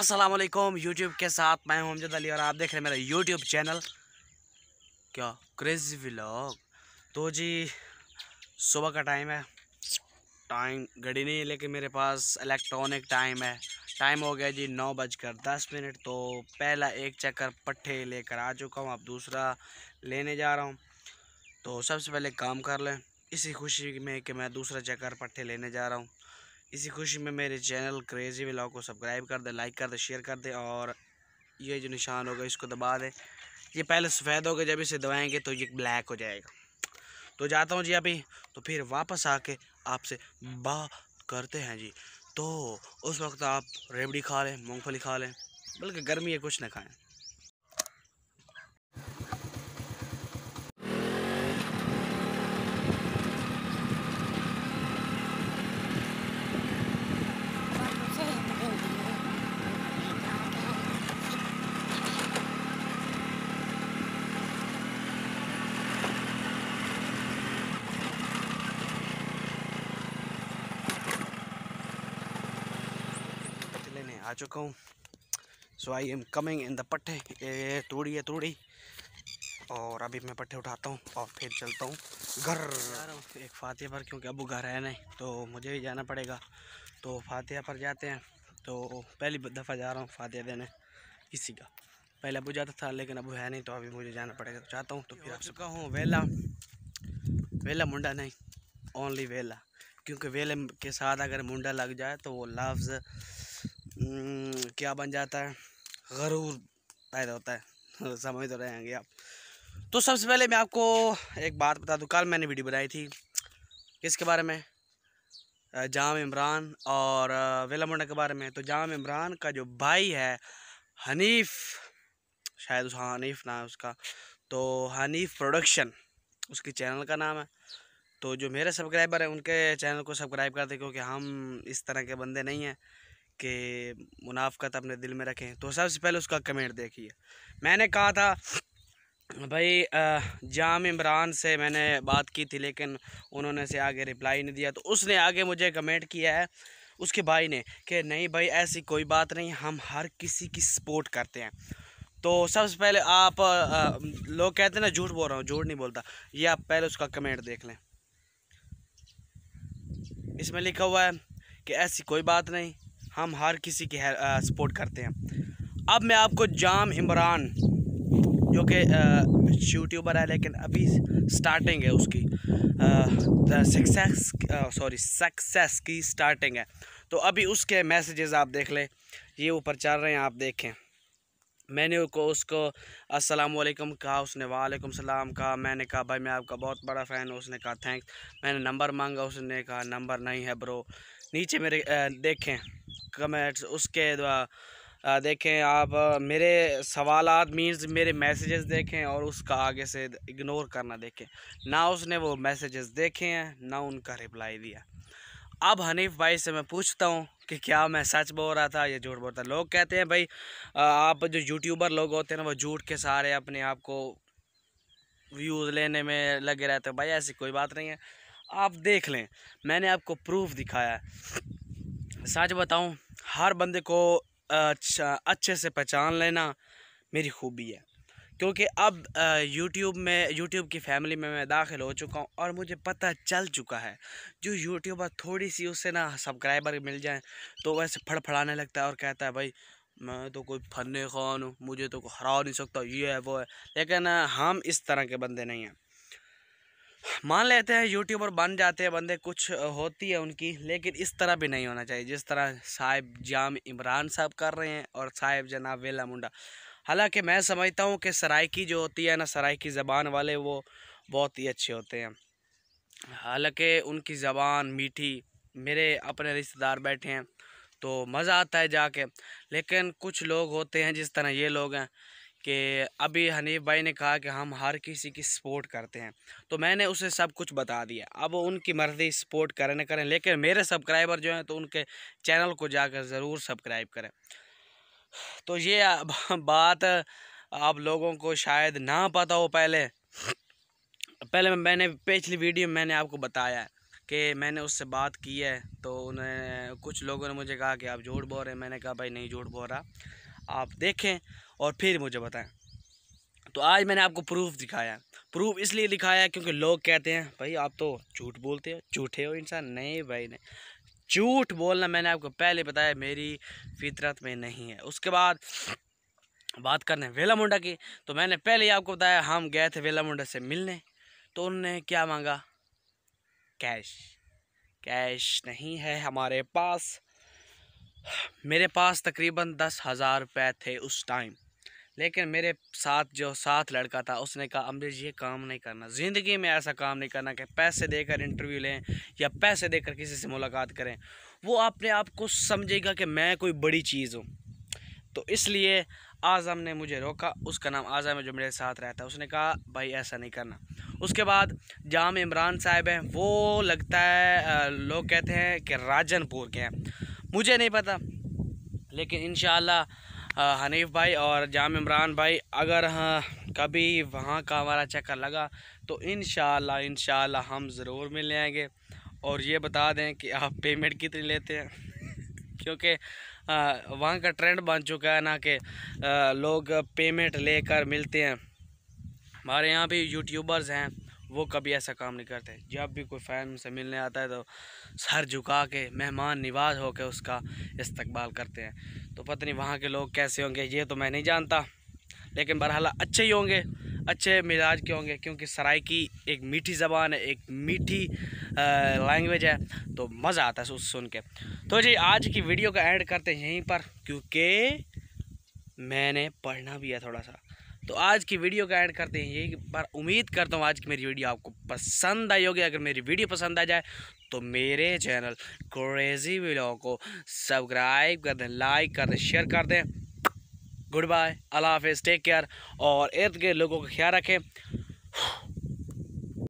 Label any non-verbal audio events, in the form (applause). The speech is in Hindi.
असलम यूट्यूब के साथ मैं हूं अमजद अली और आप देख रहे हैं मेरा यूट्यूब चैनल क्या क्रेजी व्लॉग तो जी सुबह का टाइम है टाइम घड़ी नहीं है लेकिन मेरे पास इलेक्ट्रॉनिक टाइम है टाइम हो गया जी नौ बजकर दस मिनट तो पहला एक चक्कर पट्ठे लेकर आ चुका हूँ अब दूसरा लेने जा रहा हूँ तो सबसे पहले काम कर लें इसी खुशी में कि मैं दूसरा चक्कर पट्ठे लेने जा रहा हूँ इसी खुशी में मेरे चैनल क्रेज़ी व्लॉग को सब्सक्राइब कर दें लाइक कर दें शेयर कर दें और ये जो निशान होगा इसको दबा दें ये पहले सफ़ेद होगा जब इसे दबाएंगे तो ये ब्लैक हो जाएगा तो जाता हूँ जी अभी तो फिर वापस आके आपसे बात करते हैं जी तो उस वक्त आप रेबडी खा लें मूँगफली खा लें बल्कि गर्मी है कुछ ना खाएँ आ चुका हूँ so I am coming in the पट्टे ये तोड़ी है तोड़ी और अभी मैं पट्टे उठाता हूँ और फिर चलता हूँ घर एक फातिया पर क्योंकि अबू घर है नहीं तो मुझे भी जाना पड़ेगा तो फातिया पर जाते हैं तो पहली दफ़ा जा रहा हूँ फातिया देने किसी का पहले अबू जाता था लेकिन अबू है नहीं तो अभी मुझे जाना पड़ेगा तो चाहता हूँ तो फिर आ चुका हूँ वेला वेला मुंडा नहीं ओनली वेला क्योंकि वेले के साथ अगर मुंडा लग जाए तो वो लफ्ज़ हम्म, क्या बन जाता है गरूर पैदा होता है (laughs) समझ तो रहे होंगे आप तो सबसे पहले मैं आपको एक बात बता दूँ कल मैंने वीडियो बनाई थी किसके बारे में जाम इमरान और वेला मुंडा के बारे में तो जाम इमरान का जो भाई है हनीफ शायद उसका हनीफ नाम है उसका तो हनीफ प्रोडक्शन उसके चैनल का नाम है तो जो मेरे सब्सक्राइबर हैं उनके चैनल को सब्सक्राइब कर दें क्योंकि हम इस तरह के बंदे नहीं हैं कि मुनाफ़त अपने दिल में रखें तो सबसे पहले उसका कमेंट देखिए मैंने कहा था भाई जाम इमरान से मैंने बात की थी लेकिन उन्होंने से आगे रिप्लाई नहीं दिया तो उसने आगे मुझे कमेंट किया है उसके भाई ने कि नहीं भाई ऐसी कोई बात नहीं हम हर किसी की सपोर्ट करते हैं तो सबसे पहले आप लोग कहते हैं ना झूठ बोल रहा हूँ झूठ नहीं बोलता ये आप पहले उसका कमेंट देख लें इसमें लिखा हुआ है कि ऐसी कोई बात नहीं हम हर किसी की सपोर्ट करते हैं अब मैं आपको जाम इमरान जो कि यूट्यूबर है लेकिन अभी स्टार्टिंग है उसकी सक्सेस सॉरी सक्सेस की स्टार्टिंग है तो अभी उसके मैसेजेस आप देख लें ये ऊपर चल रहे हैं आप देखें मैंने उसको उसको अस्सलाम वालेकुम कहा उसने वालेकुम सलाम कहा मैंने कहा भाई मैं आपका बहुत बड़ा फ़ैन हूँ उसने कहा थैंक्स मैंने नंबर मांगा उसने कहा नंबर नहीं है ब्रो नीचे मेरे देखें कमेंट्स उसके देखें आप मेरे सवाल मीन्स मेरे मैसेजेस देखें और उसका आगे से इग्नोर करना देखें ना उसने वो मैसेजेस देखे हैं ना उनका रिप्लाई दिया अब हनीफ भाई से मैं पूछता हूँ कि क्या मैं सच बोल रहा था या झूठ बोल रहा था लोग कहते हैं भाई आप जो यूट्यूबर लोग होते हैं ना वो झूठ के सहारे अपने आप को व्यूज़ लेने में लगे रहते हैं भाई ऐसी कोई बात नहीं है आप देख लें मैंने आपको प्रूफ दिखाया है सच बताऊं हर बंदे को अच्छा अच्छे से पहचान लेना मेरी खूबी है क्योंकि अब YouTube में YouTube की फैमिली में मैं दाखिल हो चुका हूँ और मुझे पता चल चुका है जो यूट्यूबर थोड़ी सी उससे ना सब्सक्राइबर मिल जाए तो वैसे फड़फड़ाने लगता है और कहता है भाई मैं तो कोई फन्ने खान हूँ मुझे तो हरा नहीं सकता ये है वो है लेकिन हम इस तरह के बंदे नहीं हैं मान लेते हैं यूट्यूबर बन जाते हैं बंदे कुछ होती है उनकी लेकिन इस तरह भी नहीं होना चाहिए जिस तरह साहिब जाम इमरान साहब कर रहे हैं और साहिब जनाब वेला मुंडा हालांकि मैं समझता हूँ कि सराइकी जो होती है ना सराइकी ज़बान वाले वो बहुत ही अच्छे होते हैं हालांकि उनकी ज़बान मीठी मेरे अपने रिश्तेदार बैठे हैं तो मज़ा आता है जाके लेकिन कुछ लोग होते हैं जिस तरह ये लोग हैं कि अभी हनीफ भाई ने कहा कि हम हर किसी की सपोर्ट करते हैं तो मैंने उसे सब कुछ बता दिया अब उनकी मर्ज़ी सपोर्ट करें ना करें लेकिन मेरे सब्सक्राइबर जो हैं तो उनके चैनल को जाकर ज़रूर सब्सक्राइब करें तो ये (laughs) बात आप लोगों को शायद ना पता हो पहले पहले मैंने पिछली वीडियो में मैंने आपको बताया कि मैंने उससे बात की है तो उन्हें कुछ लोगों ने मुझे कहा कि आप झूठ बोल रहे हैं मैंने कहा भाई नहीं झूठ बोल रहा आप देखें और फिर मुझे बताएं तो आज मैंने आपको प्रूफ दिखाया प्रूफ इसलिए दिखाया क्योंकि लोग कहते हैं भाई आप तो झूठ बोलते हो झूठे हो इंसान नहीं भाई नहीं झूठ बोलना मैंने आपको पहले बताया मेरी फितरत में नहीं है उसके बाद बात करने वेला मुंडा की तो मैंने पहले ही आपको बताया हम गए थे वेला मुंडा से मिलने तो उनने क्या मांगा कैश कैश नहीं है हमारे पास मेरे पास तकरीबन दस हज़ार रुपये थे उस टाइम लेकिन मेरे साथ जो साथ लड़का था उसने कहा अमरीश ये काम नहीं करना ज़िंदगी में ऐसा काम नहीं करना कि पैसे देकर इंटरव्यू लें या पैसे देकर किसी से मुलाकात करें वो अपने आप को समझेगा कि मैं कोई बड़ी चीज़ हूँ तो इसलिए आज़म ने मुझे रोका उसका नाम आज़म है जो मेरे साथ रहता है उसने कहा भाई ऐसा नहीं करना उसके बाद जाम इमरान साहब हैं वो लगता है लोग कहते हैं कि राजनपुर के हैं मुझे नहीं पता लेकिन इन हनीफ भाई और जाम इमरान भाई अगर हाँ, कभी वहाँ का हमारा चक्कर लगा तो इन इन हम ज़रूर मिल आएंगे और ये बता दें कि आप पेमेंट कितनी लेते हैं (laughs) क्योंकि वहाँ का ट्रेंड बन चुका है ना कि लोग पेमेंट लेकर मिलते हैं हमारे यहाँ भी यूट्यूबर्स हैं वो कभी ऐसा काम नहीं करते जब भी कोई फ़ैन से मिलने आता है तो सर झुका के मेहमान निवाज होकर उसका इस्तकबाल करते हैं तो पता नहीं वहाँ के लोग कैसे होंगे ये तो मैं नहीं जानता लेकिन बरहला अच्छे ही होंगे अच्छे मिजाज के होंगे क्योंकि सराय की एक मीठी ज़बान है एक मीठी लैंग्वेज है तो मज़ा आता है उस सुन के तो जी आज की वीडियो का एंड करते हैं यहीं पर क्योंकि मैंने पढ़ना भी है थोड़ा सा तो आज की वीडियो का एंड करते हैं यही पर उम्मीद करता हूँ आज की मेरी वीडियो आपको पसंद आई होगी अगर मेरी वीडियो पसंद आ जाए तो मेरे चैनल क्रेजी वीडियो को सब्सक्राइब कर दें लाइक कर दें शेयर कर दें गुड बाय अल्लाह हाफिज़ टेक केयर और इर्द गिर्द लोगों का ख्याल रखें